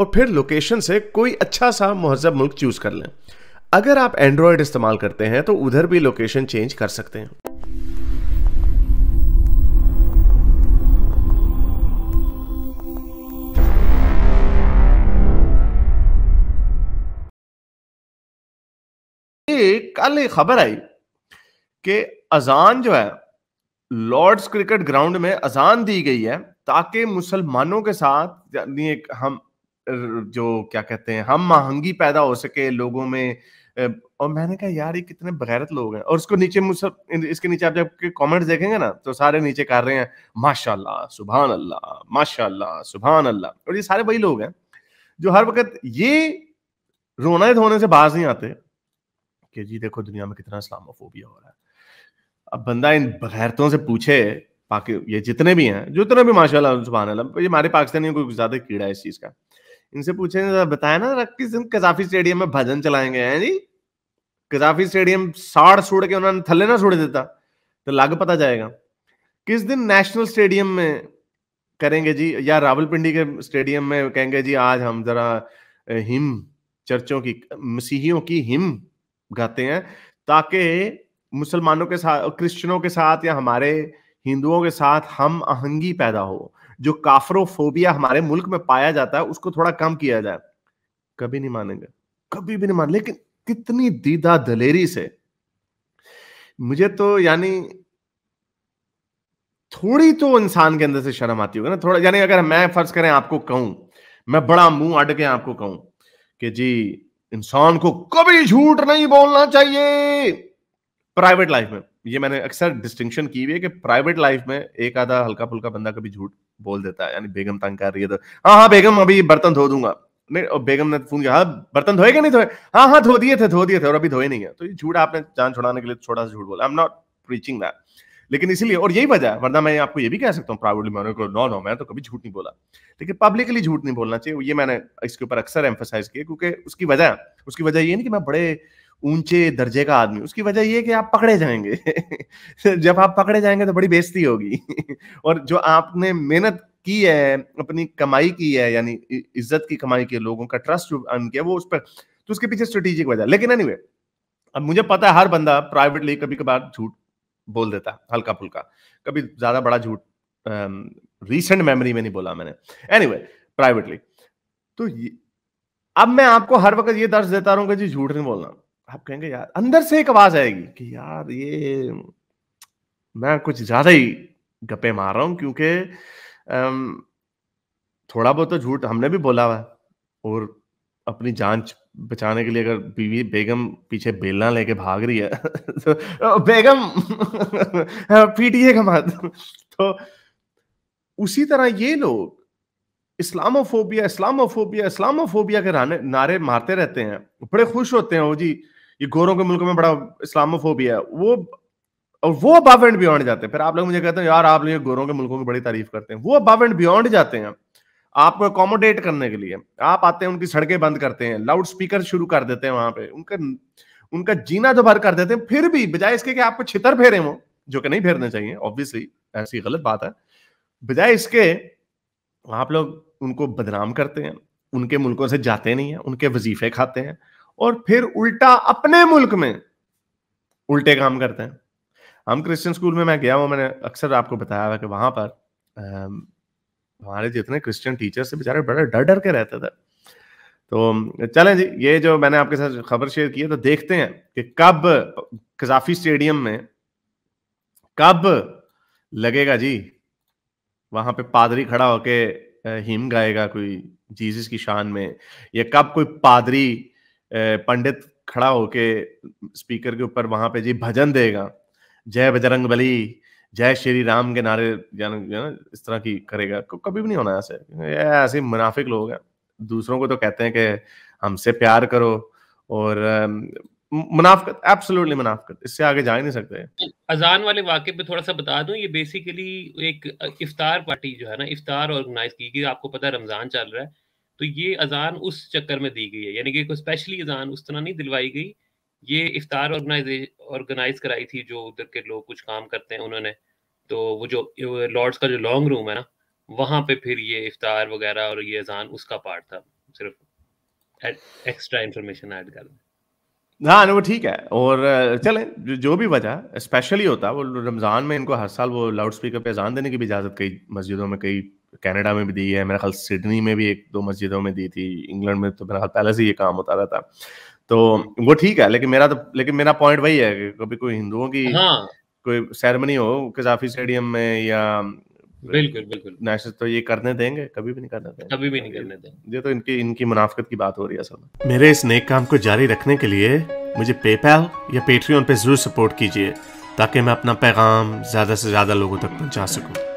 और फिर लोकेशन से कोई अच्छा सा महजब मुल्क चूज़ कर लें अगर आप एंड्रॉयड इस्तेमाल करते हैं तो उधर भी लोकेशन चेंज कर सकते हैं कल एक खबर आई कि अजान जो है लॉर्ड्स क्रिकेट ग्राउंड में अजान दी गई है ताकि मुसलमानों के साथ यानी एक हम जो क्या कहते हैं हम महंगी पैदा हो सके लोगों में और मैंने कहा यार ये कितने बगैरत लोग हैं और उसको नीचे मुझसे इसके नीचे आप जब कमेंट्स देखेंगे ना तो सारे नीचे कर रहे हैं माशाल्लाह सुभान अल्लाह माशाल्लाह सुभान अल्लाह और ये सारे वही लोग हैं जो हर वक्त ये रोना धोने से बाज नहीं आते कि जी देखो दुनिया में कितना इस्लामोफोबिया हो रहा है अब बंदा इन बगैरतों से पूछे बाकी ये जितने भी हैं जितने भी माशाल्लाह सुभान अल्लाह ये हमारे पाकिस्तानियों को ज़्यादा कीड़ा है इस चीज़ का इनसे पूछे बताया ना किस दिन कजाफी स्टेडियम में भजन चलाएंगे हैं जी कजाफी स्टेडियम साड़ छोड़ के उन्होंने थले ना छोड़ देता तो लग पता जाएगा किस दिन नेशनल स्टेडियम में करेंगे जी या रावलपिंडी के स्टेडियम में कहेंगे जी आज हम जरा हिम चर्चों की मसीहियों की हिम गाते हैं ताकि मुसलमानों के साथ क्रिश्चियनों के साथ या हमारे हिंदुओं के साथ हम आहंगी पैदा हो जो काफरोफोबिया हमारे मुल्क में पाया जाता है उसको थोड़ा कम किया जाए कभी नहीं मानेंगे कभी भी नहीं मान लेकिन कितनी दीदा दलेरी से मुझे तो यानी थोड़ी तो इंसान के अंदर से शर्म आती होगी ना थोड़ा यानी अगर मैं फर्ज करें आपको कहूं मैं बड़ा मुंह अड के आपको कहूं कि जी इंसान को कभी झूठ नहीं बोलना चाहिए प्राइवेट लाइफ में ये मैंने अक्सर डिस्टिंक्शन की हुई है कि प्राइवेट लाइफ में एक आधा हल्का फुल्का बंदा कभी झूठ बोल देता है यानी बेगम तंग कर रही है तो हाँ हाँ बेगम अभी बर्तन धो दूंगा नहीं और बेगम ने फोन किया हाँ बर्तन धोए कि नहीं धोए हाँ हाँ धो दिए थे धो दिए थे और अभी धोए नहीं है तो ये झूठ आपने जान छुड़ाने के लिए छोटा सा झूठ बोला I am not preaching that लेकिन इसीलिए और यही वजह है वरना मैं आपको ये भी कह सकता हूँ प्राइवेटली मैंने को नो नो मैं तो कभी झूठ नहीं बोला लेकिन पब्लिकली झूठ नहीं बोलना चाहिए ये मैंने इसके ऊपर अक्सर एम्फोसाइज किया क्योंकि उसकी वजह उसकी वजह ये नहीं कि मैं बड़े ऊंचे दर्जे का आदमी उसकी वजह यह कि आप पकड़े जाएंगे जब आप पकड़े जाएंगे तो बड़ी बेइज्जती होगी और जो आपने मेहनत की है अपनी कमाई की है यानी इज्जत की कमाई की है लोगों का ट्रस्ट अर्न किया वो उस पर तो उसके पीछे स्ट्रेटेजिक वजह लेकिन एनीवे anyway, अब मुझे पता है हर बंदा प्राइवेटली कभी कभार झूठ बोल देता हल्का फुल्का कभी ज्यादा बड़ा झूठ रिसेंट मेमोरी में नहीं बोला मैंने एनीवे anyway, प्राइवेटली तो अब मैं आपको हर वक्त ये दर्श देता रहूंगा जी झूठ नहीं बोलना आप कहेंगे यार अंदर से एक आवाज आएगी कि यार ये मैं कुछ ज्यादा ही गप्पे मार रहा हूं क्योंकि थोड़ा बहुत तो झूठ हमने भी बोला हुआ और अपनी जांच बचाने के लिए अगर बीवी बेगम पीछे बेलना लेके भाग रही है तो बेगम पीटिए का तो उसी तरह ये लोग इस्लामोफोबिया इस्लामोफोबिया इस्लामोफोबिया के नारे मारते रहते हैं बड़े खुश होते हैं वो जी ये गोरों के मुल्क में बड़ा इस्लामोफोबिया है वो और वो अबव एंड बियॉन्ड जाते हैं फिर आप लोग मुझे कहते हैं यार आप लोग गोरों के मुल्कों की बड़ी तारीफ करते हैं वो अबव एंड बियॉन्ड जाते हैं आपको अकोमोडेट करने के लिए आप आते हैं उनकी सड़कें बंद करते हैं लाउड स्पीकर शुरू कर देते हैं वहां पे उनका उनका जीना दोबार कर देते हैं फिर भी बजाय इसके कि आपको छितर फेरे वो जो कि नहीं फेरने चाहिए ऑब्वियसली ऐसी गलत बात है बजाय इसके आप लोग उनको बदनाम करते हैं उनके मुल्कों से जाते नहीं है उनके वजीफे खाते हैं और फिर उल्टा अपने मुल्क में उल्टे काम करते हैं हम क्रिश्चियन स्कूल में मैं गया हूँ मैंने अक्सर आपको बताया हुआ कि वहां पर हमारे जितने क्रिश्चियन टीचर्स थे बेचारे बड़े डर डर के रहते थे तो चलें जी ये जो मैंने आपके साथ खबर शेयर की है तो देखते हैं कि कब कजाफी स्टेडियम में कब लगेगा जी वहां पे पादरी खड़ा होके हिम गाएगा कोई जीसस की शान में या कब कोई पादरी पंडित खड़ा होके स्पीकर के ऊपर वहां पे जी भजन देगा जय बजरंग बली जय श्री राम के नारे इस तरह की करेगा कभी भी नहीं होना ऐसे ऐसे मुनाफिक लोग हैं दूसरों को तो कहते हैं कि हमसे प्यार करो और मुनाफकत एब्सोल्युटली मुनाफकत इससे आगे जा ही नहीं सकते अजान वाले वाक्य पे थोड़ा सा बता दूं ये बेसिकली एक इफ्तार पार्टी जो है ना इफ्तार ऑर्गेनाइज की गई आपको पता है रमजान चल रहा है तो ये अजान उस चक्कर में दी गई है यानी कि कोई स्पेशली अजान उस तरह नहीं दिलवाई गई ये इफ्तार ऑर्गेनाइज कराई थी जो उधर के लोग कुछ काम करते हैं उन्होंने तो वो जो लॉर्ड्स का जो लॉन्ग रूम है ना वहाँ पे फिर ये इफ्तार वगैरह और ये अजान उसका पार्ट था सिर्फ एक्स्ट्रा इंफॉर्मेशन ऐड कर हाँ वो ठीक है और चलें जो भी वजह स्पेशली होता वो रमज़ान में इनको हर साल वो लाउड स्पीकर पे अजान देने की भी इजाज़त कई मस्जिदों में कई कनाडा में भी दी है मेरे ख्याल सिडनी में भी एक दो मस्जिदों में दी थी इंग्लैंड में तो मेरा ख्याल पहले से ये काम होता रहता तो वो ठीक है लेकिन मेरा तो लेकिन मेरा पॉइंट वही है कि कभी कोई हिंदुओं की हाँ। कोई सेरेमनी हो कजाफी स्टेडियम में या बिल्कुल बिल्कुल नेशनल तो ये करने देंगे कभी भी नहीं करने देंगे कभी भी नहीं करने देंगे ये तो इनकी इनकी मुनाफत की बात हो रही है असल मेरे इस नेक काम को जारी रखने के लिए मुझे पेपैल या पेट्रियन पे जरूर सपोर्ट कीजिए ताकि मैं अपना पैगाम ज़्यादा से ज़्यादा लोगों तक पहुंचा सकूं